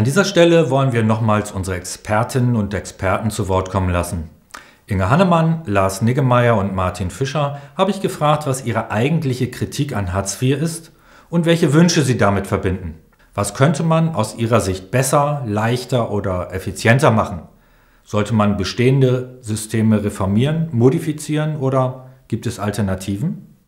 An dieser Stelle wollen wir nochmals unsere Expertinnen und Experten zu Wort kommen lassen. Inge Hannemann, Lars Niggemeier und Martin Fischer habe ich gefragt, was ihre eigentliche Kritik an Hartz IV ist und welche Wünsche sie damit verbinden. Was könnte man aus ihrer Sicht besser, leichter oder effizienter machen? Sollte man bestehende Systeme reformieren, modifizieren oder gibt es Alternativen?